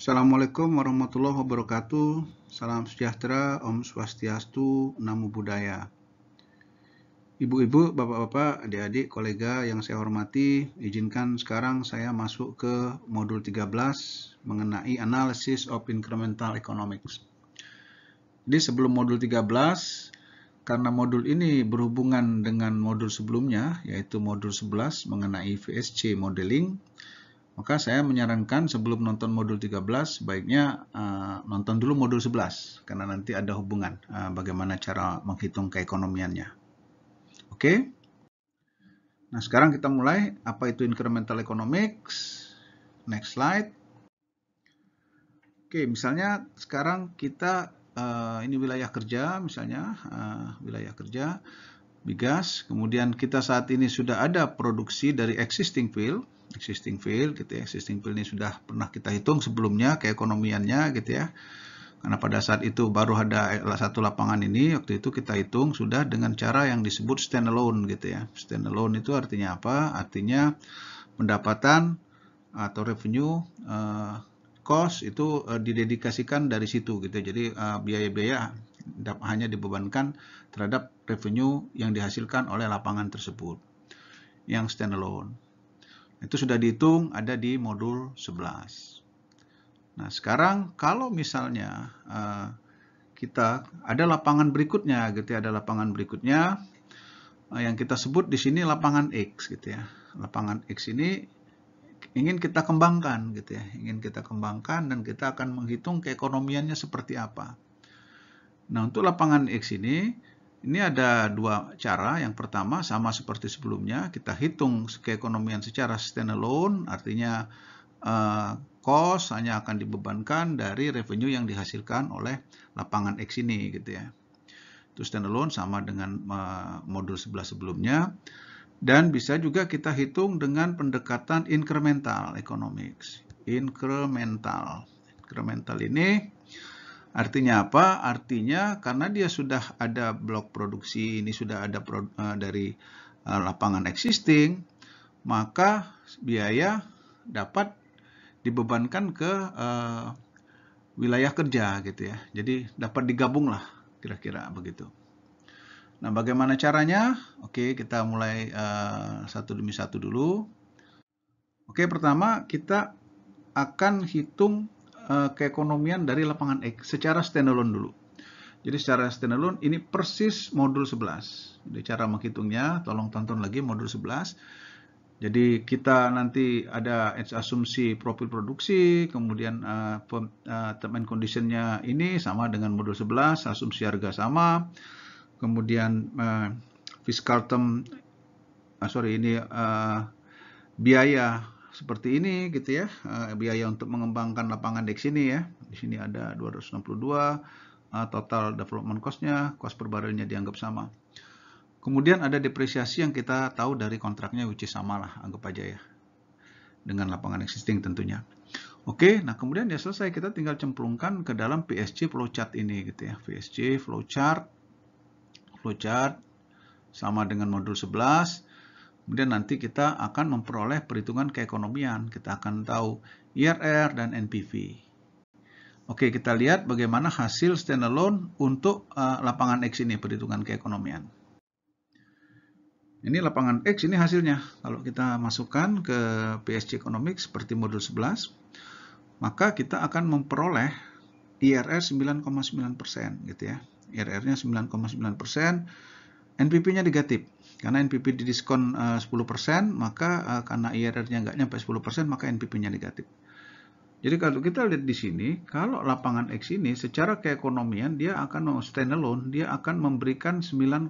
Assalamualaikum warahmatullahi wabarakatuh. Salam sejahtera, Om Swastiastu, Namo Buddhaya. Ibu-ibu, bapak-bapak, adik-adik, kolega yang saya hormati, izinkan sekarang saya masuk ke modul 13 mengenai analisis of incremental economics. Di sebelum modul 13, karena modul ini berhubungan dengan modul sebelumnya, yaitu modul 11 mengenai VSC modeling, maka saya menyarankan sebelum nonton modul 13 baiknya uh, nonton dulu modul 11 karena nanti ada hubungan uh, bagaimana cara menghitung keekonomiannya. Oke. Okay? Nah, sekarang kita mulai apa itu incremental economics. Next slide. Oke, okay, misalnya sekarang kita uh, ini wilayah kerja misalnya uh, wilayah kerja migas, kemudian kita saat ini sudah ada produksi dari existing field existing field gitu ya. Existing field ini sudah pernah kita hitung sebelumnya keekonomiannya gitu ya. Karena pada saat itu baru ada satu lapangan ini, waktu itu kita hitung sudah dengan cara yang disebut standalone gitu ya. Standalone itu artinya apa? Artinya pendapatan atau revenue uh, cost itu uh, didedikasikan dari situ gitu. Jadi eh, biaya-biaya uh, hanya dibebankan terhadap revenue yang dihasilkan oleh lapangan tersebut yang standalone. Itu sudah dihitung ada di modul 11. Nah, sekarang kalau misalnya eh, kita ada lapangan berikutnya gitu ya, ada lapangan berikutnya eh, yang kita sebut di sini lapangan X gitu ya. Lapangan X ini ingin kita kembangkan gitu ya, ingin kita kembangkan dan kita akan menghitung keekonomiannya seperti apa. Nah, untuk lapangan X ini ini ada dua cara. Yang pertama sama seperti sebelumnya, kita hitung keekonomian secara standalone, artinya uh, cost hanya akan dibebankan dari revenue yang dihasilkan oleh lapangan X ini gitu ya. Itu standalone sama dengan uh, modul sebelah sebelumnya. Dan bisa juga kita hitung dengan pendekatan incremental economics. Incremental. Incremental ini Artinya apa? Artinya karena dia sudah ada blok produksi, ini sudah ada eh, dari eh, lapangan existing, maka biaya dapat dibebankan ke eh, wilayah kerja gitu ya. Jadi dapat digabung lah kira-kira begitu. Nah, bagaimana caranya? Oke, kita mulai uh, satu demi satu dulu. Oke, pertama kita akan hitung Eh, keekonomian dari lapangan X secara standalone dulu. Jadi secara standalone ini persis modul 11. Jadi cara menghitungnya tolong tonton lagi modul 11. Jadi kita nanti ada asumsi profil produksi, kemudian uh, uh, term and conditionnya ini sama dengan modul 11, asumsi harga sama, kemudian uh, fiscal term, uh, sorry ini uh, biaya seperti ini gitu ya uh, biaya untuk mengembangkan lapangan di sini ya di sini ada 262 uh, eh, total development cost-nya, cost per barrelnya dianggap sama kemudian ada depresiasi yang kita tahu dari kontraknya which is sama lah anggap aja ya dengan lapangan existing tentunya Oke, nah kemudian ya selesai kita tinggal cemplungkan ke dalam PSG flowchart ini gitu ya. PSG flowchart flowchart sama dengan modul 11 Kemudian nanti kita akan memperoleh perhitungan keekonomian. Kita akan tahu IRR dan NPV. Oke, kita lihat bagaimana hasil standalone untuk uh, lapangan X ini, perhitungan keekonomian. Ini lapangan X, ini hasilnya. Kalau kita masukkan ke PSG Economics seperti modul 11, maka kita akan memperoleh IRR 9,9% gitu ya. IRR-nya 9,9%, NPV-nya negatif. Karena NPP didiskon eh, uh, 10%, maka uh, karena IRR-nya nggak nyampe 10%, maka npp nya negatif. Jadi kalau kita lihat di sini, kalau lapangan X ini secara keekonomian dia akan stand alone, dia akan memberikan 9,9%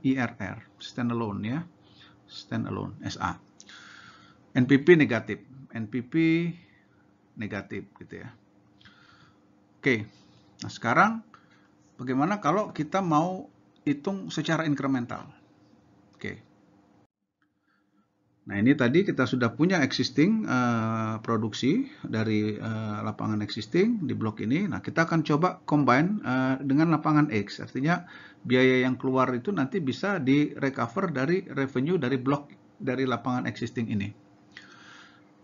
IRR stand alone ya, Stand alone SA. NPP negatif, NPP negatif gitu ya. Oke, nah sekarang bagaimana kalau kita mau hitung secara incremental. Oke. Nah ini tadi kita sudah punya existing uh, produksi dari uh, lapangan existing di blok ini. Nah kita akan coba combine uh, dengan lapangan X. Artinya biaya yang keluar itu nanti bisa di recover dari revenue dari blok dari lapangan existing ini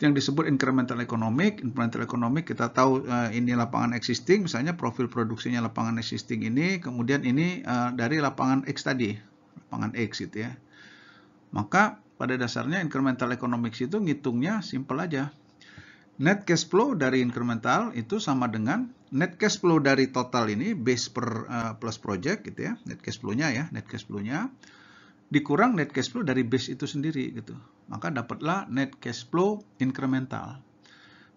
yang disebut incremental economic. Incremental economic kita tahu uh, ini lapangan existing, misalnya profil produksinya lapangan existing ini, kemudian ini uh, dari lapangan X tadi, lapangan X gitu ya. Maka pada dasarnya incremental economics itu ngitungnya simple aja. Net cash flow dari incremental itu sama dengan net cash flow dari total ini base per uh, plus project gitu ya. Net cash flow-nya ya, net cash flow-nya dikurang net cash flow dari base itu sendiri gitu. Maka dapatlah net cash flow incremental.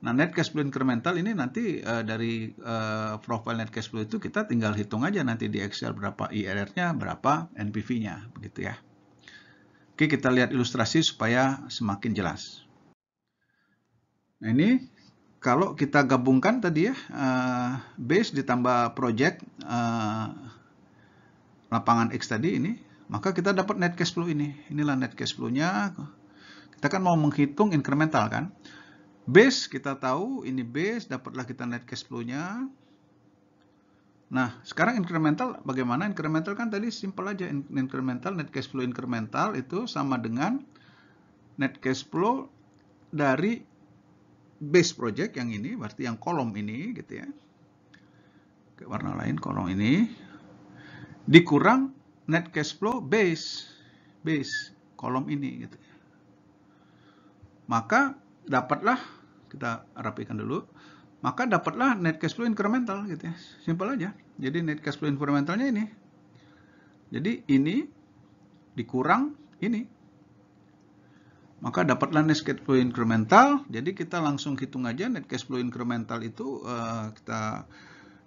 Nah, net cash flow incremental ini nanti uh, dari uh, profile net cash flow itu kita tinggal hitung aja nanti di Excel berapa IRR-nya, berapa NPV-nya, begitu ya. Oke, kita lihat ilustrasi supaya semakin jelas. Nah, ini kalau kita gabungkan tadi ya, uh, base ditambah project uh, lapangan X tadi ini, maka kita dapat net cash flow ini. Inilah net cash flow-nya. Kita kan mau menghitung incremental kan. Base kita tahu ini base, dapatlah kita net cash flow-nya. Nah, sekarang incremental bagaimana? Incremental kan tadi simple aja incremental net cash flow incremental itu sama dengan net cash flow dari base project yang ini, berarti yang kolom ini gitu ya. Ke warna lain kolom ini dikurang net cash flow base base kolom ini gitu. Maka dapatlah kita rapikan dulu. Maka dapatlah net cash flow incremental gitu ya. Simpel aja. Jadi net cash flow incrementalnya ini. Jadi ini dikurang ini. Maka dapatlah net cash flow incremental. Jadi kita langsung hitung aja net cash flow incremental itu uh, kita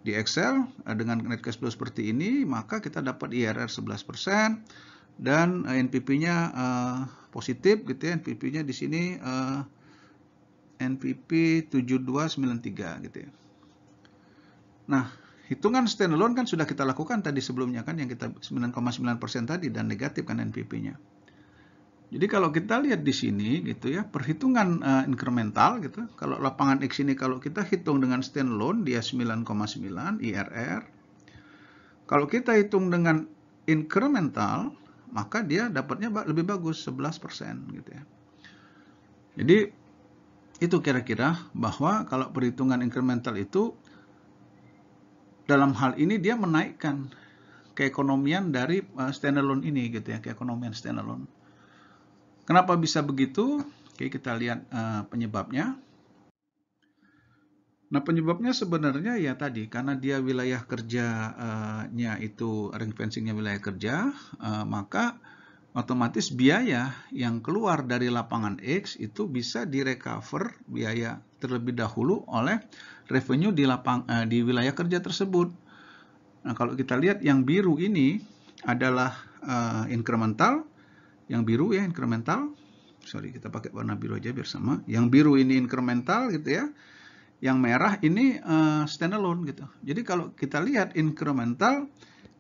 di Excel eh, dengan net cash flow seperti ini maka kita dapat IRR 11% dan eh, npp nya eh, positif gitu ya npp nya di sini NPP 7293 gitu ya. Nah, hitungan standalone kan sudah kita lakukan tadi sebelumnya kan yang kita 9,9% tadi dan negatif kan npp nya jadi kalau kita lihat di sini gitu ya, perhitungan uh, incremental gitu. Kalau lapangan X ini kalau kita hitung dengan standalone dia 9,9 IRR. Kalau kita hitung dengan incremental, maka dia dapatnya lebih bagus 11% gitu ya. Jadi itu kira-kira bahwa kalau perhitungan incremental itu dalam hal ini dia menaikkan keekonomian dari eh, standalone ini gitu ya, keekonomian standalone. Kenapa bisa begitu? Oke, kita lihat uh, penyebabnya. Nah, penyebabnya sebenarnya ya tadi karena dia wilayah kerjanya itu ring fencingnya wilayah kerja, uh, maka otomatis biaya yang keluar dari lapangan X itu bisa direcover biaya terlebih dahulu oleh revenue di lapang uh, di wilayah kerja tersebut. Nah, kalau kita lihat yang biru ini adalah uh, incremental yang biru ya incremental sorry kita pakai warna biru aja biar sama yang biru ini incremental gitu ya yang merah ini uh, standalone gitu jadi kalau kita lihat incremental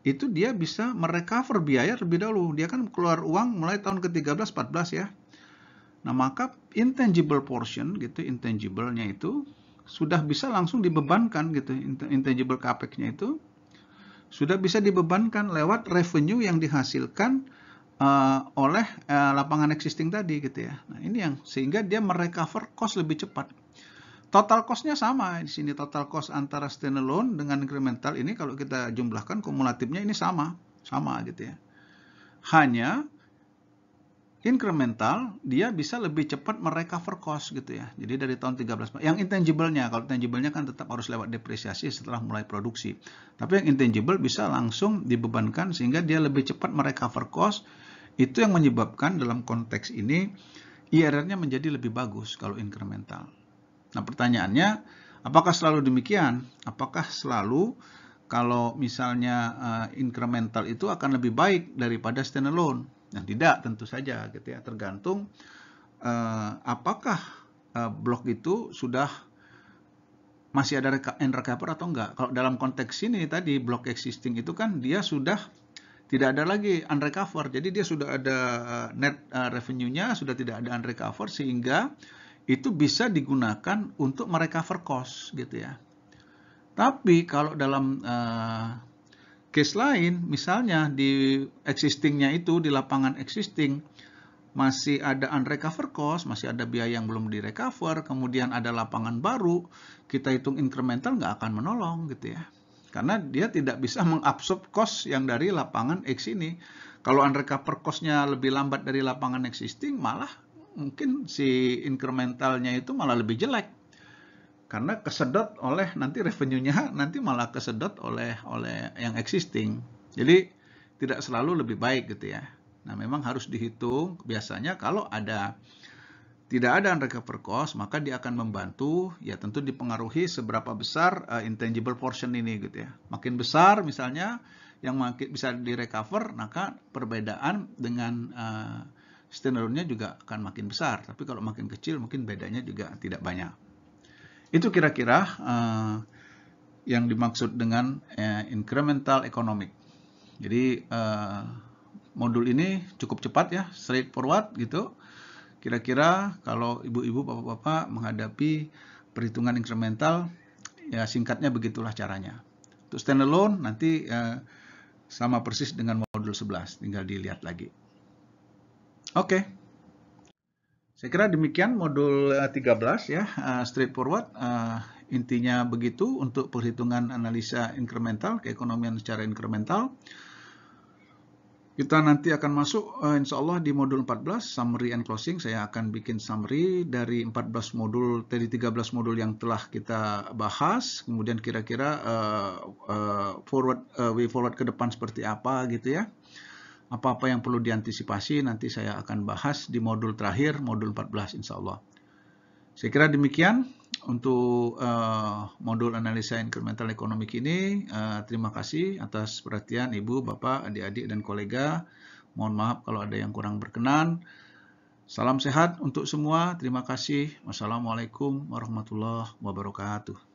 itu dia bisa merecover biaya lebih dahulu dia kan keluar uang mulai tahun ke-13 14 ya nah maka intangible portion gitu intangible-nya itu sudah bisa langsung dibebankan gitu intangible capex-nya itu sudah bisa dibebankan lewat revenue yang dihasilkan uh, oleh uh, lapangan existing tadi gitu ya. Nah, ini yang sehingga dia merecover cost lebih cepat. Total costnya sama di sini total cost antara standalone dengan incremental ini kalau kita jumlahkan kumulatifnya ini sama, sama gitu ya. Hanya incremental dia bisa lebih cepat merecover cost gitu ya. Jadi dari tahun 13 yang intangible-nya kalau tangible-nya kan tetap harus lewat depresiasi setelah mulai produksi. Tapi yang intangible bisa langsung dibebankan sehingga dia lebih cepat merecover cost itu yang menyebabkan dalam konteks ini IRR-nya menjadi lebih bagus kalau incremental. Nah pertanyaannya, apakah selalu demikian? Apakah selalu kalau misalnya uh, incremental itu akan lebih baik daripada standalone? Nah tidak tentu saja gitu ya, tergantung uh, apakah uh, blok itu sudah masih ada end recover atau enggak. Kalau dalam konteks ini tadi blok existing itu kan dia sudah tidak ada lagi unrecover, Jadi dia sudah ada eh, net eh, revenue-nya, sudah tidak ada unrecover, sehingga itu bisa digunakan untuk merecover cost gitu ya. Tapi kalau dalam uh, case lain, misalnya di existing-nya itu di lapangan existing masih ada unrecover cost, masih ada biaya yang belum direcover, kemudian ada lapangan baru, kita hitung incremental nggak akan menolong gitu ya. Karena dia tidak bisa mengabsorb cost yang dari lapangan X ini. Kalau unrecover cost-nya lebih lambat dari lapangan existing, malah mungkin si incrementalnya itu malah lebih jelek. Karena kesedot oleh nanti revenue-nya nanti malah kesedot oleh oleh yang existing. Jadi tidak selalu lebih baik gitu ya. Nah, memang harus dihitung biasanya kalau ada tidak ada undercover perkos, maka dia akan membantu ya tentu dipengaruhi seberapa besar uh, intangible portion ini gitu ya. Makin besar misalnya yang makin bisa direcover, maka perbedaan dengan uh, standarnya juga akan makin besar. Tapi kalau makin kecil mungkin bedanya juga tidak banyak. Itu kira-kira uh, yang dimaksud dengan uh, incremental economic. Jadi uh, modul ini cukup cepat ya, straight forward, gitu Kira-kira kalau ibu-ibu, bapak-bapak menghadapi perhitungan incremental, ya singkatnya begitulah caranya. Untuk standalone nanti eh, sama persis dengan modul 11, tinggal dilihat lagi. Oke. Okay. Saya kira demikian modul 13 eh, ya, uh, eh, forward Uh, eh, intinya begitu untuk perhitungan analisa incremental, keekonomian secara incremental. Kita nanti akan masuk uh, insya Allah di modul 14, summary and closing. Saya akan bikin summary dari 14 modul, dari 13 modul yang telah kita bahas. Kemudian kira-kira uh, uh, forward uh, way forward ke depan seperti apa gitu ya. Apa-apa yang perlu diantisipasi nanti saya akan bahas di modul terakhir, modul 14 insya Allah. Saya kira demikian untuk uh, modul analisa incremental economic ini. Uh, terima kasih atas perhatian Ibu, Bapak, adik-adik, dan kolega. Mohon maaf kalau ada yang kurang berkenan. Salam sehat untuk semua. Terima kasih. Wassalamualaikum warahmatullahi wabarakatuh.